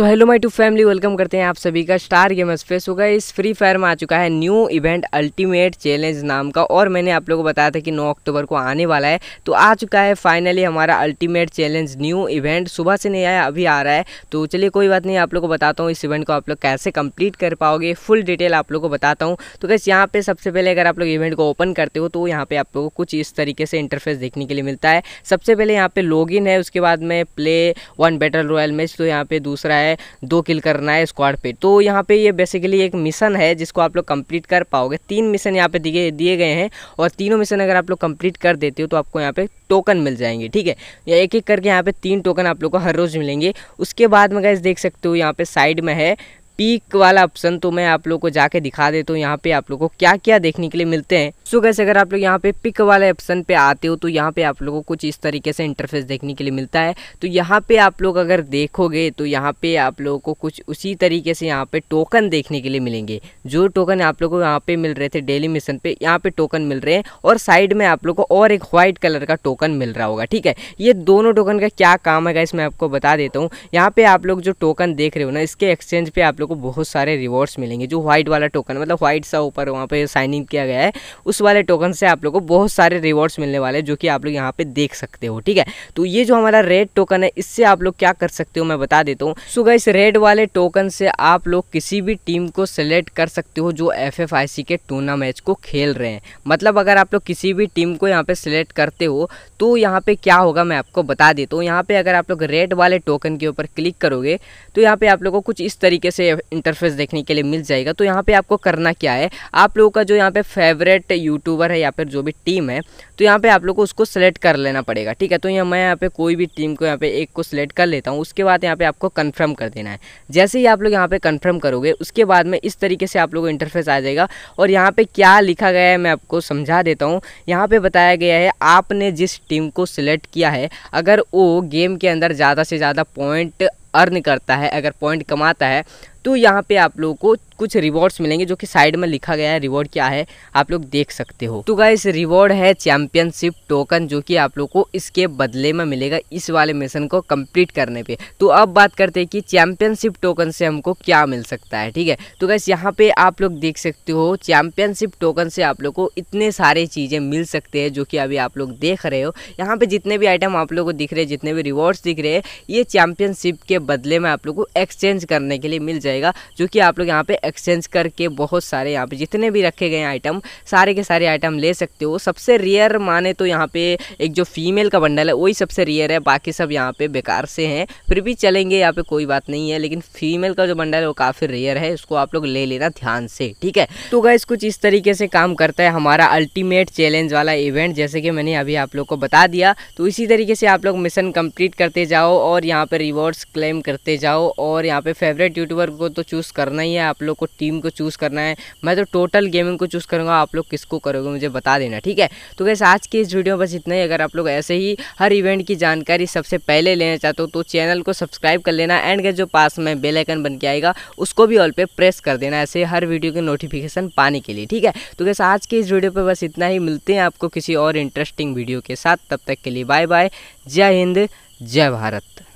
so hello my two family welcome करते हैं आप सभी का स्टार गेमर्स पे होगा इस फ्री फायर में आ चुका है न्यू इवेंट अल्टीमेट चैलेंज नाम का और मैंने आप लोगों को बताया था कि 9 अक्टूबर को आने वाला है तो आ चुका है फाइनली हमारा अल्टीमेट चैलेंज न्यू इवेंट सुबह से नहीं आया अभी आ रहा है तो चलिए कोई बात नहीं आप लोग को बताता हूँ इस इवेंट को आप लोग कैसे कंप्लीट कर पाओगे फुल डिटेल आप लोग को बताता हूँ तो बस यहाँ पर सबसे पहले अगर आप लोग इवेंट को ओपन करते हो तो यहाँ पर आप लोग को कुछ इस तरीके से इंटरफेस देखने के लिए मिलता है सबसे पहले यहाँ पर लॉग है उसके बाद में play one better royal match तो यहाँ पर दूसरा है है दो किल करना है स्क्वाड पे तो यहाँ पे ये बेसिकली एक मिशन है जिसको आप लोग कंप्लीट कर पाओगे तीन मिशन यहाँ पे दिए दिए गए हैं और तीनों मिशन अगर आप लोग कंप्लीट कर देते हो तो आपको यहाँ पे टोकन मिल जाएंगे ठीक है या एक एक करके यहाँ पे तीन टोकन आप लोग को हर रोज़ मिलेंगे उसके बाद में गैस देख सकते हो यहाँ पे साइड में है पीक वाला ऑप्शन तो मैं आप लोग को जाके दिखा देता हूँ यहाँ पे आप लोग को क्या क्या देखने के लिए मिलते हैं सो so गैस अगर आप लोग यहाँ पे पिक वाले ऑप्शन पे आते हो तो यहाँ पे आप लोगों को कुछ इस तरीके से इंटरफेस देखने के लिए मिलता है तो यहाँ पे आप लोग अगर देखोगे तो यहाँ पे आप लोगों को कुछ उसी तरीके से यहाँ पे टोकन देखने के लिए मिलेंगे जो टोकन आप लोगों को यहाँ पे मिल रहे थे डेली मिशन पे यहाँ पे टोकन मिल रहे हैं और साइड में आप लोग को और एक व्हाइट कलर का टोकन मिल रहा होगा ठीक है ये दोनों टोकन का क्या काम है गैस मैं आपको बता देता हूँ यहाँ पे आप लोग जो टोकन देख रहे हो ना इसके एक्सचेंज पर आप लोग को बहुत सारे रिवॉर्ड्स मिलेंगे जो व्हाइट वाला टोकन मतलब व्हाइट सा ऊपर वहाँ पे साइन इन किया गया है उस वाले टोकन से आप लोग को बहुत सारे रिवॉर्ड्स मिलने वाले हैं जो कि आप लोग यहाँ पे देख सकते हो ठीक है तो ये जो हमारा रेड टोकन है इससे आप लोग क्या कर सकते हो मैं बता देता हूँ सो गाइस रेड वाले टोकन से आप लोग किसी भी टीम को सेलेक्ट कर सकते हो जो एफ के टूर्ना मैच को खेल रहे हैं मतलब अगर आप लोग किसी भी टीम को यहाँ पे सिलेक्ट करते हो तो यहाँ पे क्या होगा मैं आपको बता देता हूँ यहाँ पे अगर आप लोग रेड वाले टोकन के ऊपर क्लिक करोगे तो यहाँ पे आप लोग को कुछ इस तरीके से इंटरफेस देखने के लिए मिल जाएगा तो यहाँ पे आपको करना क्या है आप लोगों का जो यहाँ पे फेवरेट यूट्यूबर है या फिर जो भी टीम है तो यहाँ पे आप लोग को उसको सेलेक्ट कर लेना पड़ेगा ठीक है तो यहाँ मैं यहाँ पे कोई भी टीम को यहाँ पे एक को सिलेक्ट कर लेता हूँ उसके बाद यहाँ पे आपको कन्फर्म कर देना है जैसे ही आप लोग यहाँ पे कन्फर्म करोगे उसके बाद में इस तरीके से आप लोग इंटरफेस आ जाएगा और यहाँ पर क्या लिखा गया है मैं आपको समझा देता हूँ यहाँ पर बताया गया है आपने जिस टीम को सिलेक्ट किया है अगर वो गेम के अंदर ज़्यादा से ज़्यादा पॉइंट अर्न करता है अगर पॉइंट कमाता है तो यहाँ पे आप लोगों को कुछ रिवॉर्ड्स मिलेंगे जो कि साइड में लिखा गया है रिवॉर्ड क्या है आप लोग देख सकते हो तो गाइस रिवॉर्ड है चैंपियनशिप टोकन जो कि आप लोग को इसके बदले में मिलेगा इस वाले मिशन को कंप्लीट करने पे तो अब बात करते हैं कि चैंपियनशिप टोकन से हमको क्या मिल सकता है ठीक है तो गाइस यहाँ पे आप लोग देख सकते हो चैंपियनशिप टोकन से आप लोग को इतने सारे चीज़ें मिल सकते हैं जो कि अभी आप लोग देख रहे हो यहाँ पर जितने भी आइटम आप लोग को दिख रहे हैं जितने भी रिवॉर्ड्स दिख रहे हैं ये चैंपियनशिप के बदले में आप लोग को एक्सचेंज करने के लिए मिल जाए जाएगा जो कि आप लोग यहाँ पे एक्सचेंज करके बहुत सारे यहाँ पे जितने भी रखे गए आइटम सारे के सारे आइटम ले सकते हो सबसे रेयर माने तो यहाँ पे एक जो फीमेल का बंडल है वही सबसे रेयर है बाकी सब यहाँ पे बेकार से हैं फिर भी चलेंगे यहाँ पे कोई बात नहीं है लेकिन फीमेल का जो बंडल है वो काफ़ी रेयर है इसको आप लोग ले लेना ध्यान से ठीक है तो गैस कुछ इस तरीके से काम करता है हमारा अल्टीमेट चैलेंज वाला इवेंट जैसे कि मैंने अभी आप लोग को बता दिया तो इसी तरीके से आप लोग मिशन कंप्लीट करते जाओ और यहाँ पर रिवॉर्ड्स क्लेम करते जाओ और यहाँ पे फेवरेट यूट्यूबर को तो चूज़ करना ही है आप लोग को टीम को चूज़ करना है मैं तो टोटल गेमिंग को चूज़ करूँगा आप लोग किसको करोगे मुझे बता देना ठीक है तो कैसे आज की इस वीडियो में बस इतना ही अगर आप लोग ऐसे ही हर इवेंट की जानकारी सबसे पहले लेना चाहते हो तो चैनल को सब्सक्राइब कर लेना एंड के जो पास में बेलाइकन बन के आएगा उसको भी ऑल पे प्रेस कर देना ऐसे हर वीडियो के नोटिफिकेशन पाने के लिए ठीक है तो कैसे आज के इस वीडियो पर बस इतना ही मिलते हैं आपको किसी और इंटरेस्टिंग वीडियो के साथ तब तक के लिए बाय बाय जय हिंद जय भारत